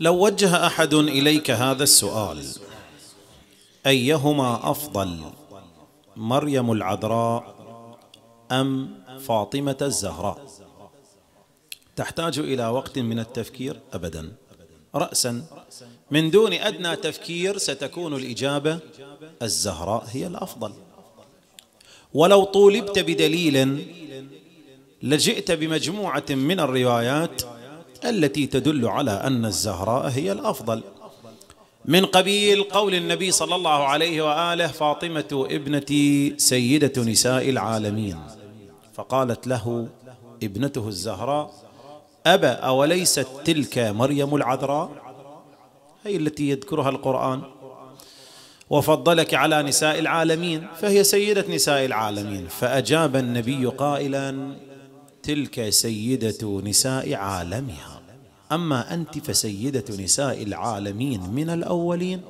لو وجه احد اليك هذا السؤال ايهما افضل مريم العذراء ام فاطمه الزهراء تحتاج الى وقت من التفكير ابدا راسا من دون ادنى تفكير ستكون الاجابه الزهراء هي الافضل ولو طولبت بدليل لجئت بمجموعه من الروايات التي تدل على أن الزهراء هي الأفضل من قبيل قول النبي صلى الله عليه وآله فاطمة ابنتي سيدة نساء العالمين فقالت له ابنته الزهراء أبا أوليست تلك مريم العذراء هي التي يذكرها القرآن وفضلك على نساء العالمين فهي سيدة نساء العالمين فأجاب النبي قائلا تلك سيدة نساء عالمها أما أنت فسيدة نساء العالمين من الأولين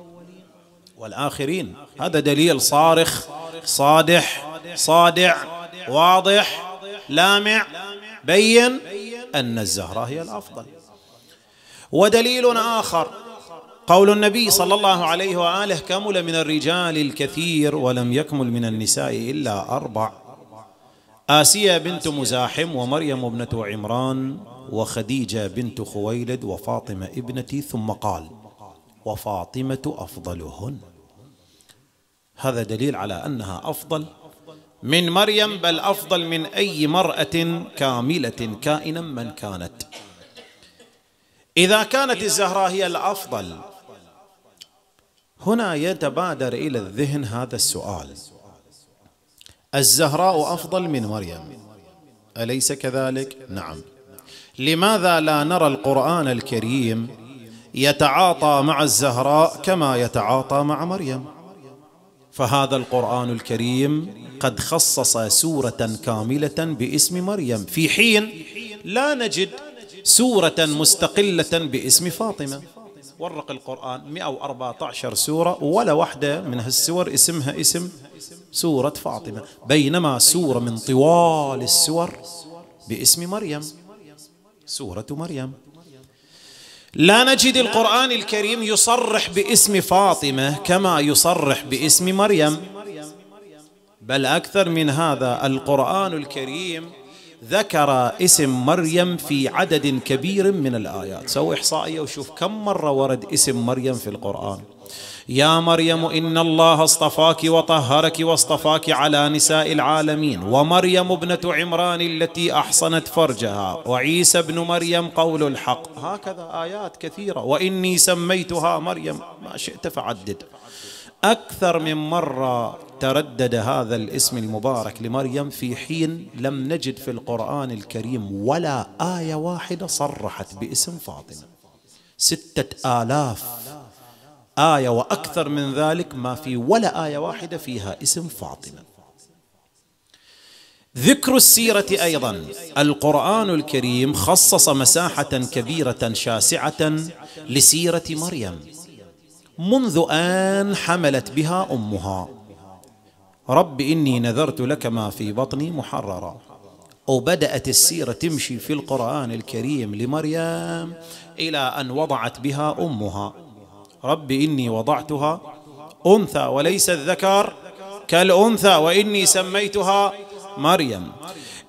والآخرين هذا دليل صارخ صادح صادع واضح لامع بين أن الزهرة هي الأفضل ودليل آخر قول النبي صلى الله عليه وآله كمل من الرجال الكثير ولم يكمل من النساء إلا أربع آسية بنت مزاحم ومريم ابنة عمران وخديجة بنت خويلد وفاطمة ابنتي ثم قال وفاطمة أفضلهن هذا دليل على أنها أفضل من مريم بل أفضل من أي مرأة كاملة كائنا من كانت إذا كانت الزهراء هي الأفضل هنا يتبادر إلى الذهن هذا السؤال الزهراء أفضل من مريم أليس كذلك؟ نعم لماذا لا نرى القرآن الكريم يتعاطى مع الزهراء كما يتعاطى مع مريم فهذا القرآن الكريم قد خصص سورة كاملة باسم مريم في حين لا نجد سورة مستقلة باسم فاطمة ورق القرآن 114 سورة ولا واحدة من هالسور اسمها اسم سورة فاطمة بينما سورة من طوال السور باسم مريم سورة مريم لا نجد القرآن الكريم يصرح باسم فاطمة كما يصرح باسم مريم بل أكثر من هذا القرآن الكريم ذكر اسم مريم في عدد كبير من الآيات سوي إحصائية وشوف كم مرة ورد اسم مريم في القرآن يا مريم إن الله اصطفاك وطهرك واصطفاك على نساء العالمين ومريم ابنة عمران التي أحصنت فرجها وعيسى ابن مريم قول الحق هكذا آيات كثيرة وإني سميتها مريم ما شئت فعدد أكثر من مرة تردد هذا الاسم المبارك لمريم في حين لم نجد في القرآن الكريم ولا آية واحدة صرحت باسم فاطمة ستة آلاف آية وأكثر من ذلك ما في ولا آية واحدة فيها اسم فاطمة ذكر السيرة أيضا القرآن الكريم خصص مساحة كبيرة شاسعة لسيرة مريم منذ ان حملت بها امها رب اني نذرت لك ما في بطني محررا وبدات السيره تمشي في القران الكريم لمريم الى ان وضعت بها امها رب اني وضعتها انثى وليس الذكر كالانثى واني سميتها مريم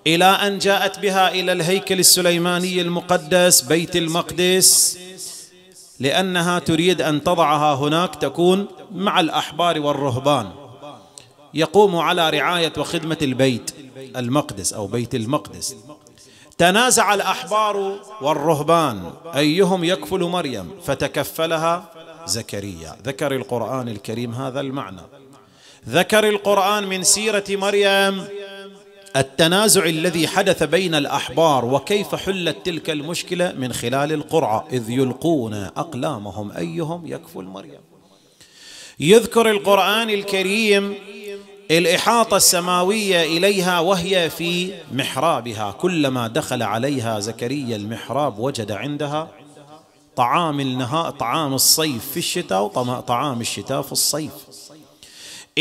الى ان جاءت بها الى الهيكل السليماني المقدس بيت المقدس لأنها تريد أن تضعها هناك تكون مع الأحبار والرهبان يقوم على رعاية وخدمة البيت المقدس أو بيت المقدس تنازع الأحبار والرهبان أيهم يكفل مريم فتكفلها زكريا ذكر القرآن الكريم هذا المعنى ذكر القرآن من سيرة مريم التنازع الذي حدث بين الأحبار وكيف حلت تلك المشكلة من خلال القرعة إذ يلقون أقلامهم أيهم يكفل مريم يذكر القرآن الكريم الإحاطة السماوية إليها وهي في محرابها كلما دخل عليها زكريا المحراب وجد عندها طعام النهاء طعام الصيف في الشتاء وطعام الشتاء في الصيف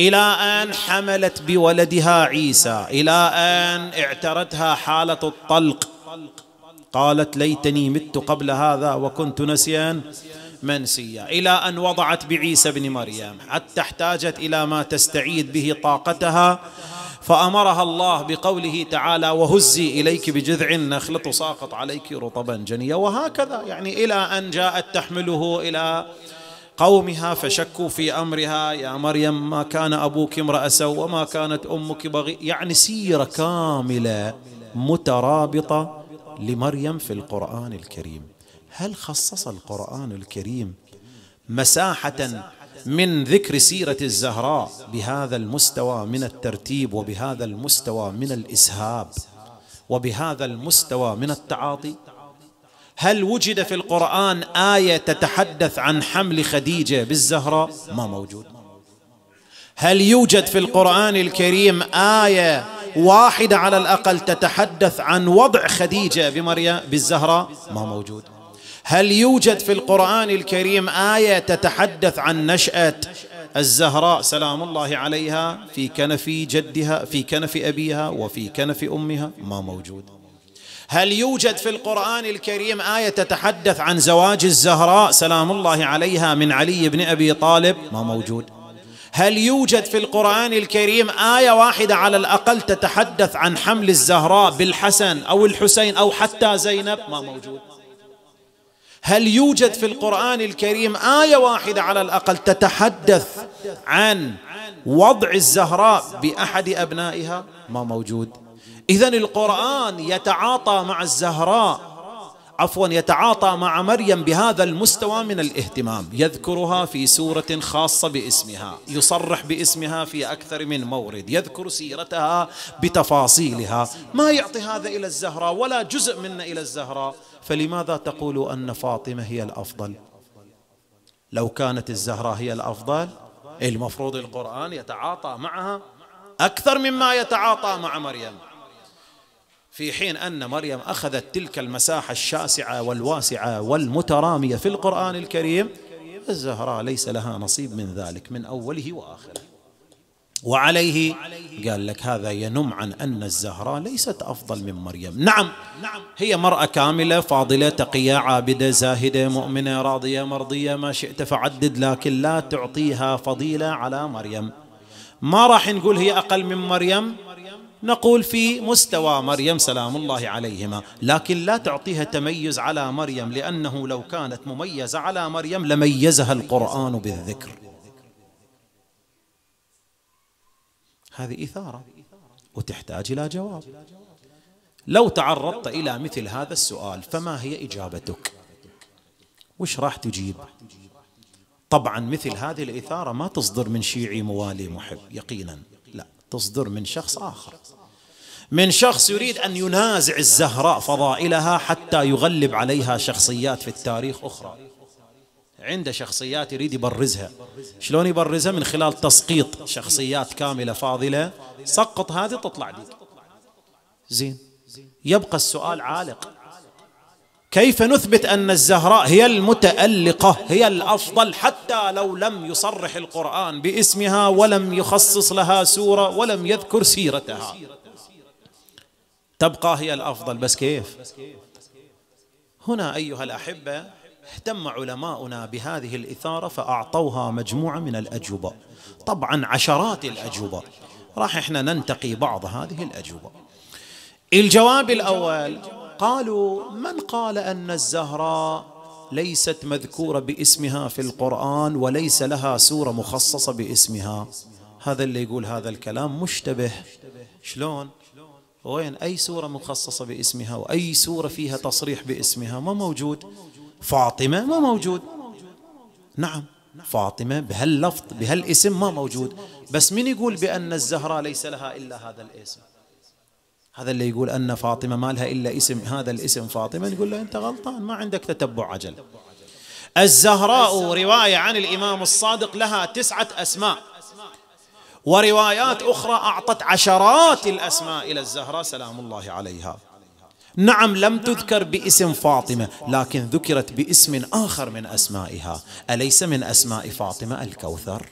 إلى أن حملت بولدها عيسى إلى أن اعترتها حالة الطلق قالت ليتني مت قبل هذا وكنت نسيا منسيا إلى أن وضعت بعيسى بن مريم حتى احتاجت إلى ما تستعيد به طاقتها فأمرها الله بقوله تعالى وهزي إليك بجذع النخل تساقط عليك رطبا جنيا وهكذا يعني إلى أن جاءت تحمله إلى قومها فشكوا في امرها يا مريم ما كان ابوك امرا سوء وما كانت امك بغي يعني سيره كامله مترابطه لمريم في القران الكريم هل خصص القران الكريم مساحه من ذكر سيره الزهراء بهذا المستوى من الترتيب وبهذا المستوى من الاسهاب وبهذا المستوى من التعاطي هل وجد في القرآن آية تتحدث عن حمل خديجة بالزهرة ما موجود هل يوجد في القرآن الكريم آية واحدة على الأقل تتحدث عن وضع خديجة بمريم بالزهرة ما موجود هل يوجد في القرآن الكريم آية تتحدث عن نشأة الزهراء سلام الله عليها في كنف جدها في كنف أبيها وفي كنف أمها ما موجود هل يوجد في القرآن الكريم آية تتحدث عن زواج الزهراء سلام الله عليها من علي بن أبي طالب ما موجود هل يوجد في القرآن الكريم آية واحدة على الأقل تتحدث عن حمل الزهراء بالحسن أو الحسين أو حتى زينب ما موجود هل يوجد في القرآن الكريم آية واحدة على الأقل تتحدث عن وضع الزهراء بأحد أبنائها ما موجود إذا القرآن يتعاطى مع الزهراء عفوا يتعاطى مع مريم بهذا المستوى من الاهتمام يذكرها في سورة خاصة باسمها يصرح باسمها في أكثر من مورد يذكر سيرتها بتفاصيلها ما يعطي هذا إلى الزهراء ولا جزء منا إلى الزهراء فلماذا تقول أن فاطمة هي الأفضل لو كانت الزهراء هي الأفضل المفروض القرآن يتعاطى معها أكثر مما يتعاطى مع مريم في حين أن مريم أخذت تلك المساحة الشاسعة والواسعة والمترامية في القرآن الكريم الزهراء ليس لها نصيب من ذلك من أوله وآخره وعليه قال لك هذا ينم عن أن الزهراء ليست أفضل من مريم نعم هي مرأة كاملة فاضلة تقية عابدة زاهدة مؤمنة راضية مرضية ما شئت فعدد لكن لا تعطيها فضيلة على مريم ما راح نقول هي أقل من مريم نقول في مستوى مريم سلام الله عليهما لكن لا تعطيها تميز على مريم لأنه لو كانت مميزة على مريم لميزها القرآن بالذكر هذه إثارة وتحتاج إلى جواب لو تعرضت إلى مثل هذا السؤال فما هي إجابتك وش راح تجيب طبعا مثل هذه الإثارة ما تصدر من شيعي موالي محب يقينا لا تصدر من شخص آخر من شخص يريد أن ينازع الزهراء فضائلها حتى يغلب عليها شخصيات في التاريخ أخرى عنده شخصيات يريد يبرزها شلون يبرزها من خلال تسقيط شخصيات كاملة فاضلة سقط هذه تطلع دي زين يبقى السؤال عالق كيف نثبت أن الزهراء هي المتألقة هي الأفضل حتى لو لم يصرح القرآن باسمها ولم يخصص لها سورة ولم يذكر سيرتها تبقى هي الأفضل بس كيف هنا أيها الأحبة اهتم علماؤنا بهذه الإثارة فأعطوها مجموعة من الأجوبة طبعا عشرات الأجوبة راح احنا ننتقي بعض هذه الأجوبة الجواب الأول قالوا من قال أن الزهراء ليست مذكورة باسمها في القرآن وليس لها سورة مخصصة باسمها هذا اللي يقول هذا الكلام مشتبه شلون وين أي سورة مخصصة باسمها وأي سورة فيها تصريح باسمها ما موجود فاطمة ما موجود نعم فاطمة بهاللفظ بهالاسم ما موجود بس من يقول بأن الزهراء ليس لها إلا هذا الاسم هذا اللي يقول أن فاطمة ما لها إلا اسم هذا الاسم فاطمة يقول له أنت غلطان ما عندك تتبع عجل الزهراء رواية عن الإمام الصادق لها تسعة أسماء وروايات أخرى أعطت عشرات الأسماء إلى الزهراء سلام الله عليها نعم لم تذكر باسم فاطمة لكن ذكرت باسم آخر من أسمائها أليس من أسماء فاطمة الكوثر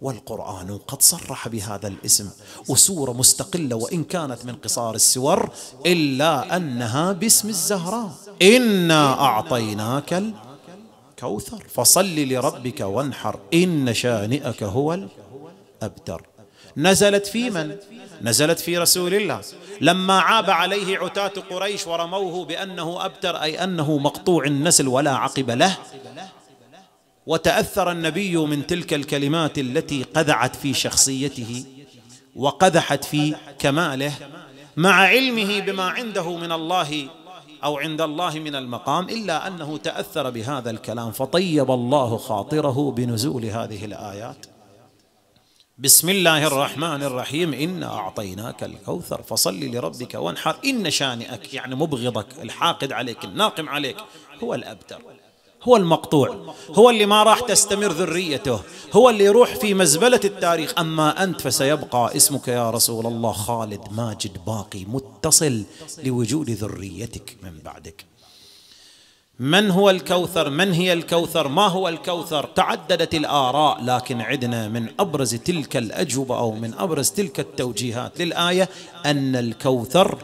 والقرآن قد صرح بهذا الاسم وسورة مستقلة وإن كانت من قصار السور إلا أنها باسم الزهراء إنا أعطيناك الكوثر فصل لربك وانحر إن شانئك هو الكوثر أبتر نزلت في من؟ نزلت في رسول الله لما عاب عليه عتاة قريش ورموه بأنه أبتر أي أنه مقطوع النسل ولا عقب له وتأثر النبي من تلك الكلمات التي قذعت في شخصيته وقدحت في كماله مع علمه بما عنده من الله أو عند الله من المقام إلا أنه تأثر بهذا الكلام فطيب الله خاطره بنزول هذه الآيات بسم الله الرحمن الرحيم إنا أعطيناك الكوثر فصل لربك وانحر إن شانئك يعني مبغضك الحاقد عليك الناقم عليك هو الأبتر هو المقطوع هو اللي ما راح تستمر ذريته هو اللي يروح في مزبلة التاريخ أما أنت فسيبقى اسمك يا رسول الله خالد ماجد باقي متصل لوجود ذريتك من بعدك من هو الكوثر من هي الكوثر ما هو الكوثر تعددت الآراء لكن عدنا من أبرز تلك الأجوبة أو من أبرز تلك التوجيهات للآية أن الكوثر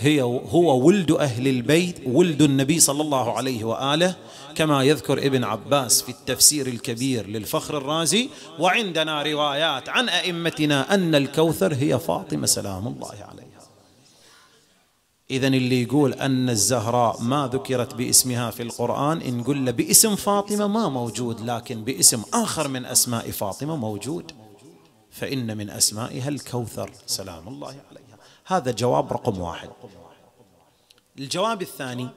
هي هو ولد أهل البيت ولد النبي صلى الله عليه وآله كما يذكر ابن عباس في التفسير الكبير للفخر الرازي وعندنا روايات عن أئمتنا أن الكوثر هي فاطمة سلام الله عليه إذا اللي يقول أن الزهراء ما ذكرت باسمها في القرآن إن قل باسم فاطمة ما موجود لكن باسم آخر من أسماء فاطمة موجود فإن من أسمائها الكوثر سلام الله عليها هذا جواب رقم واحد الجواب الثاني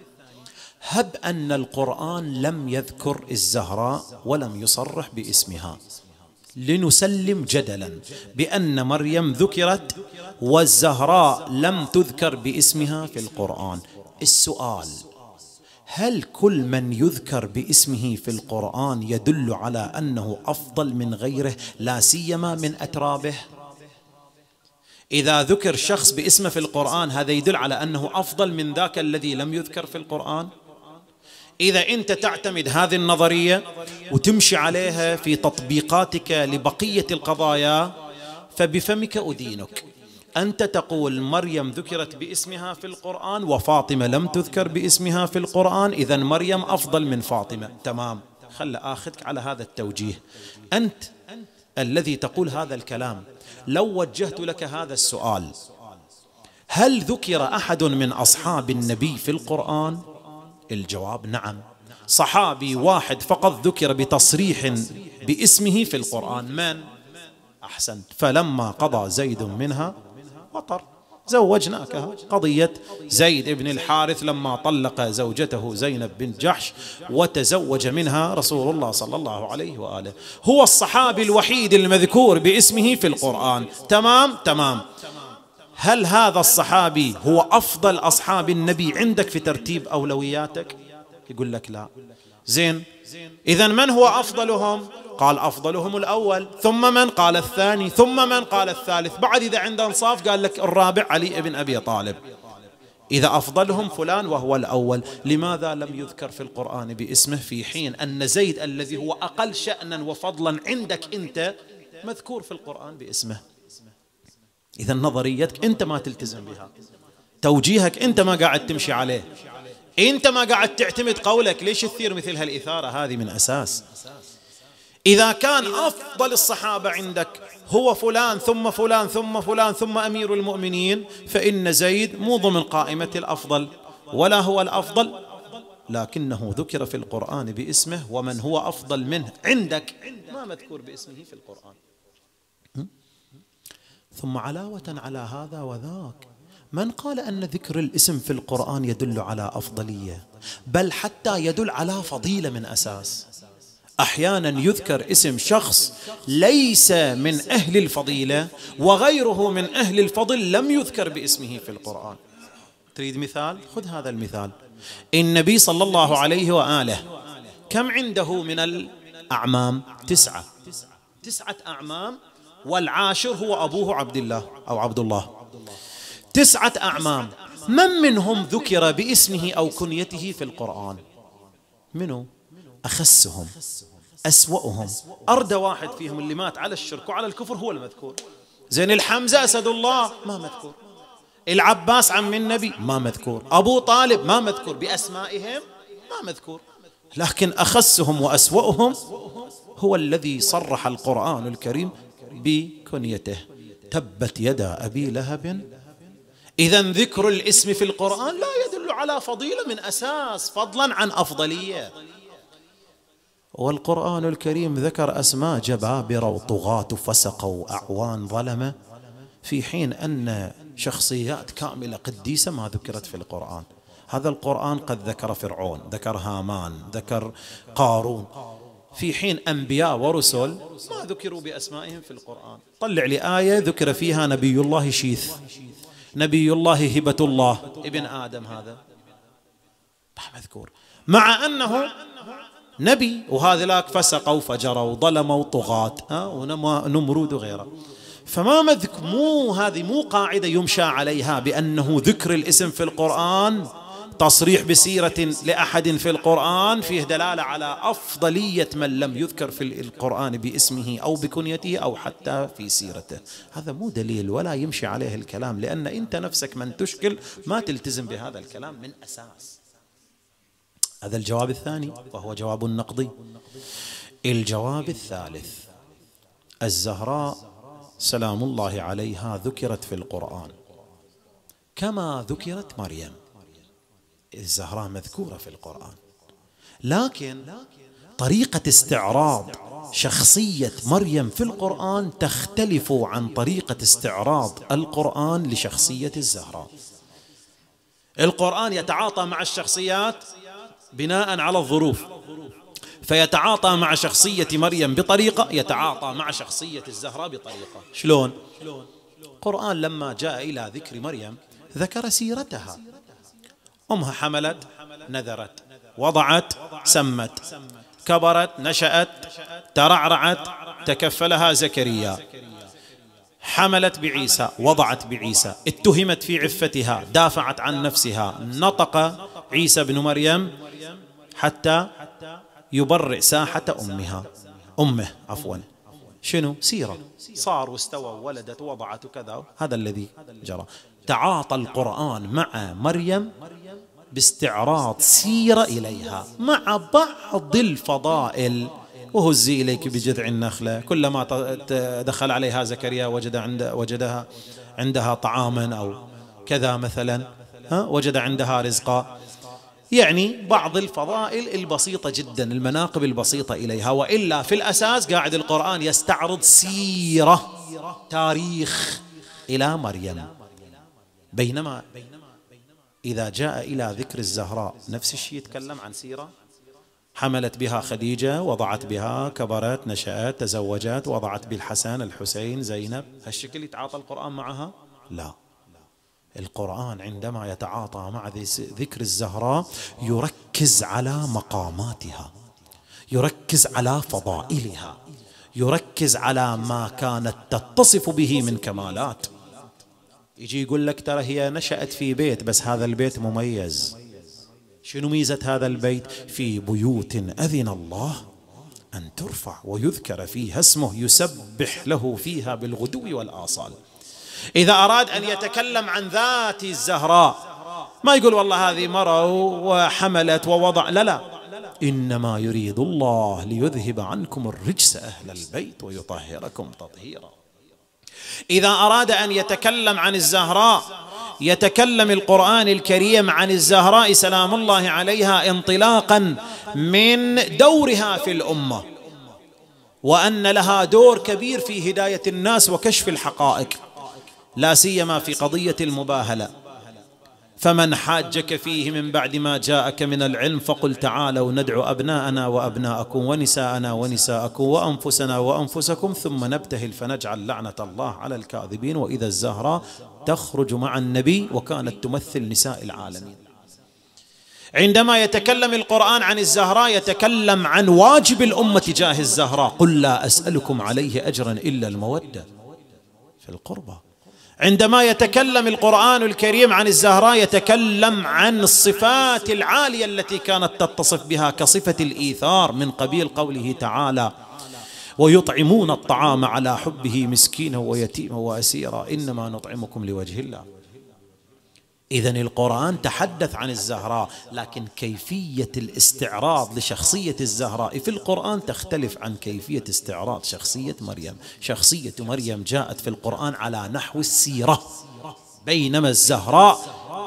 هب أن القرآن لم يذكر الزهراء ولم يصرح باسمها لنسلم جدلا بأن مريم ذكرت والزهراء لم تذكر باسمها في القرآن السؤال هل كل من يذكر باسمه في القرآن يدل على أنه أفضل من غيره لا سيما من أترابه إذا ذكر شخص باسمه في القرآن هذا يدل على أنه أفضل من ذاك الذي لم يذكر في القرآن إذا أنت تعتمد هذه النظرية وتمشي عليها في تطبيقاتك لبقية القضايا فبفمك أدينك أنت تقول مريم ذكرت باسمها في القرآن وفاطمة لم تذكر باسمها في القرآن إذا مريم أفضل من فاطمة تمام خل آخذك على هذا التوجيه أنت الذي تقول هذا الكلام لو وجهت لك هذا السؤال هل ذكر أحد من أصحاب النبي في القرآن الجواب نعم صحابي واحد فقط ذكر بتصريح باسمه في القرآن من؟ أحسنت فلما قضى زيد منها وطر زوجناك قضية زيد بن الحارث لما طلق زوجته زينب بن جحش وتزوج منها رسول الله صلى الله عليه وآله هو الصحابي الوحيد المذكور باسمه في القرآن تمام تمام هل هذا الصحابي هو أفضل أصحاب النبي عندك في ترتيب أولوياتك يقول لك لا زين إذا من هو أفضلهم قال أفضلهم الأول ثم من قال الثاني ثم من قال الثالث بعد إذا عنده انصاف قال لك الرابع علي بن أبي طالب إذا أفضلهم فلان وهو الأول لماذا لم يذكر في القرآن باسمه في حين أن زيد الذي هو أقل شأنا وفضلا عندك أنت مذكور في القرآن باسمه إذا نظريتك أنت ما تلتزم بها توجيهك أنت ما قاعد تمشي عليه أنت ما قاعد تعتمد قولك ليش تثير مثل هالإثارة هذه من أساس إذا كان أفضل الصحابة عندك هو فلان ثم فلان ثم فلان ثم أمير المؤمنين فإن زيد مو ضمن قائمة الأفضل ولا هو الأفضل لكنه ذكر في القرآن باسمه ومن هو أفضل منه عندك ما مذكور باسمه في القرآن ثم علاوة على هذا وذاك من قال أن ذكر الاسم في القرآن يدل على أفضلية بل حتى يدل على فضيلة من أساس احيانا يذكر اسم شخص ليس من اهل الفضيله وغيره من اهل الفضل لم يذكر باسمه في القران تريد مثال خذ هذا المثال النبي صلى الله عليه واله كم عنده من الاعمام تسعه تسعه اعمام والعاشر هو أبوه عبد الله أو عبد الله تسعة أعمام من منهم ذكر باسمه أو كنيته في القرآن منو أخسهم أسوأهم أردى واحد فيهم اللي مات على الشرك وعلى الكفر هو المذكور زين الحمزة أسد الله ما مذكور العباس عم النبي ما مذكور أبو طالب ما مذكور بأسمائهم ما مذكور لكن أخسهم وأسوأهم هو الذي صرح القرآن الكريم بكنيته تبت يدا أبي لهب إذا ذكر الاسم في القرآن لا يدل على فضيلة من أساس فضلا عن أفضلية والقرآن الكريم ذكر أسماء جبابرة وطغاة وفسقة وأعوان ظلمة في حين أن شخصيات كاملة قديسة ما ذكرت في القرآن هذا القرآن قد ذكر فرعون ذكر هامان ذكر قارون في حين أنبياء ورسل ما ذكروا بأسمائهم في القرآن طلع لي آية ذكر فيها نبي الله شيث نبي الله هبة الله ابن آدم هذا ما طيب، مذكور مع أنه نبي وهذا فسقوا فجروا ظلموا طغاة ونمرود وغيره فما مذك مو هذه مو قاعدة يمشى عليها بأنه ذكر الاسم في القرآن تصريح بسيرة لأحد في القرآن فيه دلالة على أفضلية من لم يذكر في القرآن باسمه أو بكنيته أو حتى في سيرته هذا مو دليل ولا يمشي عليه الكلام لأن أنت نفسك من تشكل ما تلتزم بهذا الكلام من أساس هذا الجواب الثاني وهو جواب نقضي الجواب الثالث الزهراء سلام الله عليها ذكرت في القرآن كما ذكرت مريم الزهراء مذكورة في القرآن لكن طريقة استعراض شخصية مريم في القرآن تختلف عن طريقة استعراض القرآن لشخصية الزهراء القرآن يتعاطى مع الشخصيات بناء على الظروف فيتعاطى مع شخصية مريم بطريقة يتعاطى مع شخصية الزهراء بطريقة شلون؟ القرآن لما جاء إلى ذكر مريم ذكر سيرتها أمها حملت نذرت وضعت سمت كبرت نشأت ترعرعت تكفلها زكريا حملت بعيسى وضعت بعيسى اتهمت في عفتها دافعت عن نفسها نطق عيسى بن مريم حتى يبرئ ساحة أمها أمه عفوا شنو سيرة صار واستوى ولدت وضعت كذا هذا الذي جرى تعاطى القرآن مع مريم باستعراض سيرة إليها مع بعض الفضائل وهزي إليك بجذع النخلة كلما دخل عليها زكريا وجد عند وجدها عندها طعاما أو كذا مثلا ها وجد عندها رزقا يعني بعض الفضائل البسيطة جدا المناقب البسيطة إليها وإلا في الأساس قاعد القرآن يستعرض سيرة تاريخ إلى مريم بينما إذا جاء إلى ذكر الزهراء نفس الشيء يتكلم عن سيرة حملت بها خديجة وضعت بها كبرت نشأت تزوجت وضعت بالحسن الحسين زينب هالشكل يتعاطى القرآن معها لا القرآن عندما يتعاطى مع ذكر الزهراء يركز على مقاماتها يركز على فضائلها يركز على ما كانت تتصف به من كمالات يجي يقول لك ترى هي نشأت في بيت بس هذا البيت مميز شنو ميزة هذا البيت في بيوت أذن الله أن ترفع ويذكر فيها اسمه يسبح له فيها بالغدو والآصال إذا أراد أن يتكلم عن ذات الزهراء ما يقول والله هذه مرة وحملت ووضع لا لا إنما يريد الله ليذهب عنكم الرجس أهل البيت ويطهركم تطهيرا إذا أراد أن يتكلم عن الزهراء يتكلم القرآن الكريم عن الزهراء سلام الله عليها انطلاقا من دورها في الأمة وأن لها دور كبير في هداية الناس وكشف الحقائق لا سيما في قضية المباهلة فمن حاجك فيه من بعد ما جاءك من العلم فقل تعالوا ندعو أبناءنا وأبناءكم ونساءنا ونساءكم وأنفسنا وأنفسكم ثم نبتهل فنجعل لعنة الله على الكاذبين وإذا الزهراء تخرج مع النبي وكانت تمثل نساء العالمين عندما يتكلم القرآن عن الزهراء يتكلم عن واجب الأمة تجاه الزهراء قل لا أسألكم عليه أجرا إلا المودة في القربة عندما يتكلم القرآن الكريم عن الزهراء يتكلم عن الصفات العالية التي كانت تتصف بها كصفة الإيثار من قبيل قوله تعالى ويطعمون الطعام على حبه مسكينا ويتيما وأسيرا إنما نطعمكم لوجه الله إذا القرآن تحدث عن الزهراء لكن كيفية الاستعراض لشخصية الزهراء في القرآن تختلف عن كيفية استعراض شخصية مريم شخصية مريم جاءت في القرآن على نحو السيرة بينما الزهراء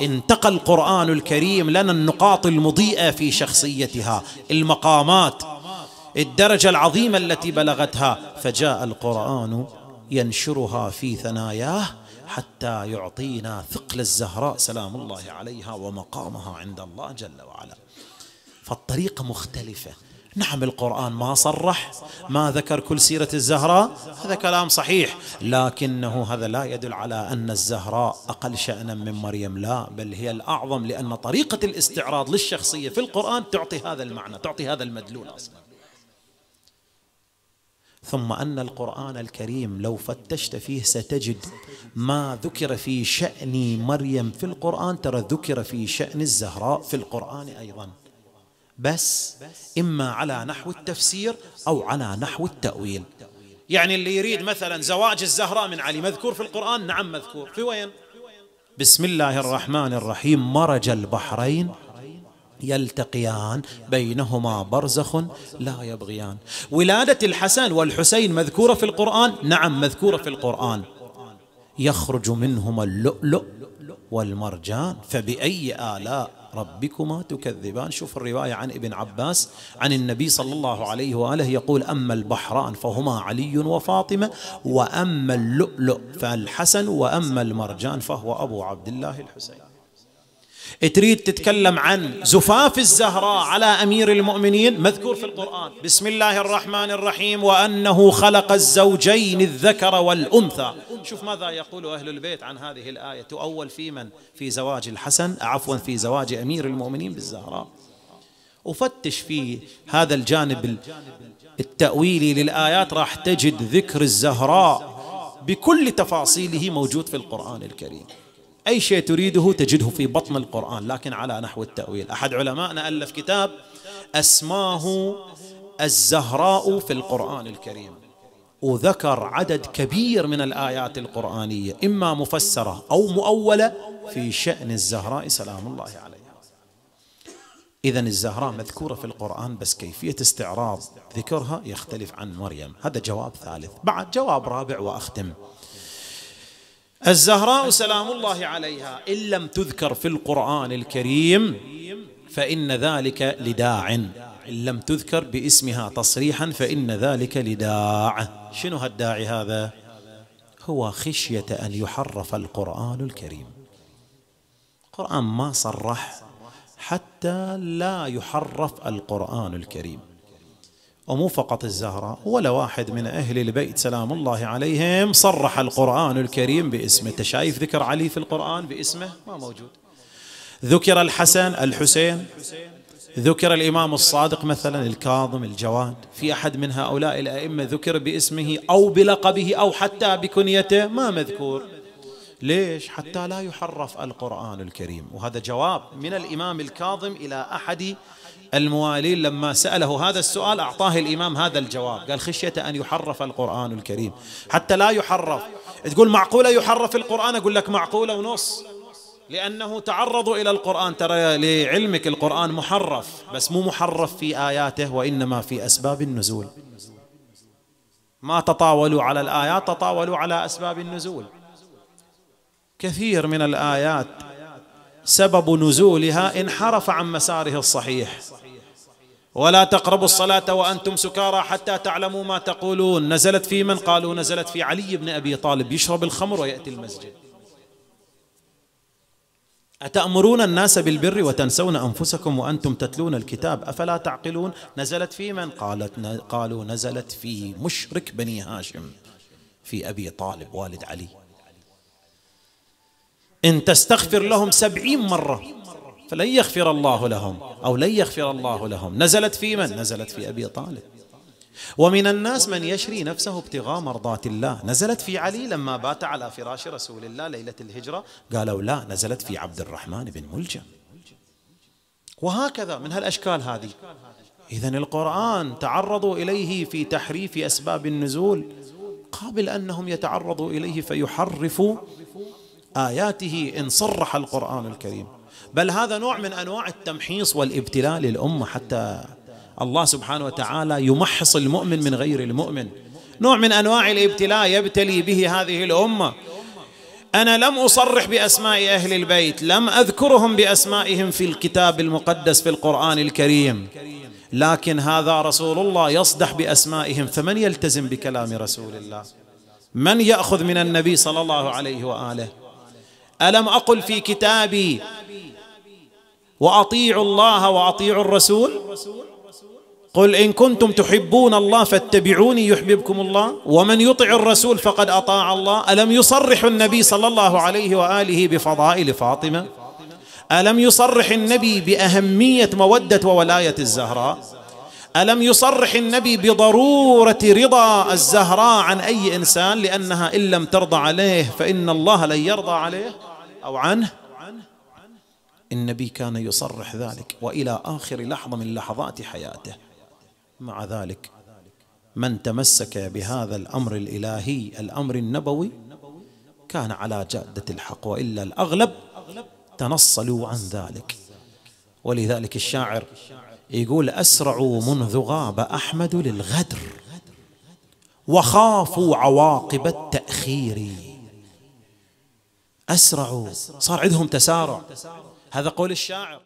انتقى القرآن الكريم لنا النقاط المضيئة في شخصيتها المقامات الدرجة العظيمة التي بلغتها فجاء القرآن ينشرها في ثناياه حتى يعطينا ثقل الزهراء سلام الله عليها ومقامها عند الله جل وعلا فالطريقة مختلفة نعم القرآن ما صرح ما ذكر كل سيرة الزهراء هذا كلام صحيح لكنه هذا لا يدل على أن الزهراء أقل شأنا من مريم لا بل هي الأعظم لأن طريقة الاستعراض للشخصية في القرآن تعطي هذا المعنى تعطي هذا المدلول أصلا ثم ان القران الكريم لو فتشت فيه ستجد ما ذكر في شان مريم في القران ترى ذكر في شان الزهراء في القران ايضا بس اما على نحو التفسير او على نحو التاويل يعني اللي يريد مثلا زواج الزهراء من علي مذكور في القران نعم مذكور في وين بسم الله الرحمن الرحيم مرج البحرين يلتقيان بينهما برزخ لا يبغيان ولادة الحسن والحسين مذكورة في القرآن نعم مذكورة في القرآن يخرج منهما اللؤلؤ والمرجان فبأي آلاء ربكما تكذبان شوف الرواية عن ابن عباس عن النبي صلى الله عليه وآله يقول أما البحران فهما علي وفاطمة وأما اللؤلؤ فالحسن وأما المرجان فهو أبو عبد الله الحسين تريد تتكلم عن زفاف الزهراء على امير المؤمنين مذكور في القران بسم الله الرحمن الرحيم وانه خلق الزوجين الذكر والانثى شوف ماذا يقول اهل البيت عن هذه الايه تؤول في من في زواج الحسن عفوا في زواج امير المؤمنين بالزهراء وفتش في هذا الجانب التاويلي للايات راح تجد ذكر الزهراء بكل تفاصيله موجود في القران الكريم أي شيء تريده تجده في بطن القرآن لكن على نحو التأويل أحد علمائنا ألف كتاب أسماه الزهراء في القرآن الكريم وذكر عدد كبير من الآيات القرآنية إما مفسرة أو مؤولة في شأن الزهراء سلام الله عليها إذا الزهراء مذكورة في القرآن بس كيفية استعراض ذكرها يختلف عن مريم هذا جواب ثالث بعد جواب رابع وأختم الزهراء سلام الله عليها إن لم تذكر في القرآن الكريم فإن ذلك لداع إن لم تذكر باسمها تصريحا فإن ذلك لداع شنو هالداعي هذا هو خشية أن يحرف القرآن الكريم القرآن ما صرح حتى لا يحرف القرآن الكريم ومو فقط الزهراء ولا واحد من أهل البيت سلام الله عليهم صرح القرآن الكريم باسمه تشايف ذكر علي في القرآن باسمه ما موجود ذكر الحسن الحسين ذكر الإمام الصادق مثلا الكاظم الجواد في أحد من هؤلاء الأئمة ذكر باسمه أو بلقبه أو حتى بكنيته ما مذكور ليش حتى لا يحرف القرآن الكريم وهذا جواب من الإمام الكاظم إلى أحد الموالين لما سأله هذا السؤال أعطاه الإمام هذا الجواب قال خشية أن يحرف القرآن الكريم حتى لا يحرف تقول معقولة يحرف القرآن أقول لك معقولة ونص لأنه تعرض إلى القرآن ترى لعلمك القرآن محرف بس مو محرف في آياته وإنما في أسباب النزول ما تطاولوا على الآيات تطاولوا على أسباب النزول كثير من الآيات سبب نزولها انحرف عن مساره الصحيح ولا تقربوا الصلاة وأنتم سكارى حتى تعلموا ما تقولون نزلت في من قالوا نزلت في علي بن أبي طالب يشرب الخمر ويأتي المسجد أتأمرون الناس بالبر وتنسون أنفسكم وأنتم تتلون الكتاب أفلا تعقلون نزلت في من قالت قالوا نزلت في مشرك بني هاشم في أبي طالب والد علي إن تستغفر لهم سبعين مرة فلن يغفر الله لهم أو لن يغفر الله لهم نزلت في من؟ نزلت في أبي طالب ومن الناس من يشري نفسه ابتغاء مرضات الله نزلت في علي لما بات على فراش رسول الله ليلة الهجرة قالوا لا نزلت في عبد الرحمن بن ملجم وهكذا من هالأشكال هذه إذا القرآن تعرضوا إليه في تحريف أسباب النزول قابل أنهم يتعرضوا إليه فيحرفوا آياته إن صرح القرآن الكريم بل هذا نوع من أنواع التمحيص والابتلاء للأمة حتى الله سبحانه وتعالى يمحص المؤمن من غير المؤمن نوع من أنواع الابتلاء يبتلي به هذه الأمة أنا لم أصرح بأسماء أهل البيت لم أذكرهم بأسمائهم في الكتاب المقدس في القرآن الكريم لكن هذا رسول الله يصدح بأسمائهم فمن يلتزم بكلام رسول الله من يأخذ من النبي صلى الله عليه وآله ألم أقل في كتابي وأطيعوا الله وأطيعوا الرسول قل إن كنتم تحبون الله فاتبعوني يحببكم الله ومن يطع الرسول فقد أطاع الله ألم يصرح النبي صلى الله عليه وآله بفضائل فاطمة ألم يصرح النبي بأهمية مودة وولاية الزهراء ألم يصرح النبي بضرورة رضا الزهراء عن أي إنسان لأنها إن لم ترضى عليه فإن الله لن يرضى عليه أو عنه النبي كان يصرح ذلك وإلى آخر لحظة من لحظات حياته مع ذلك من تمسك بهذا الأمر الإلهي الأمر النبوي كان على جادة الحق وإلا الأغلب تنصلوا عن ذلك ولذلك الشاعر يقول أسرعوا منذ غاب أحمد للغدر وخافوا عواقب التأخير أسرعوا صار عندهم تسارع هذا قول الشاعر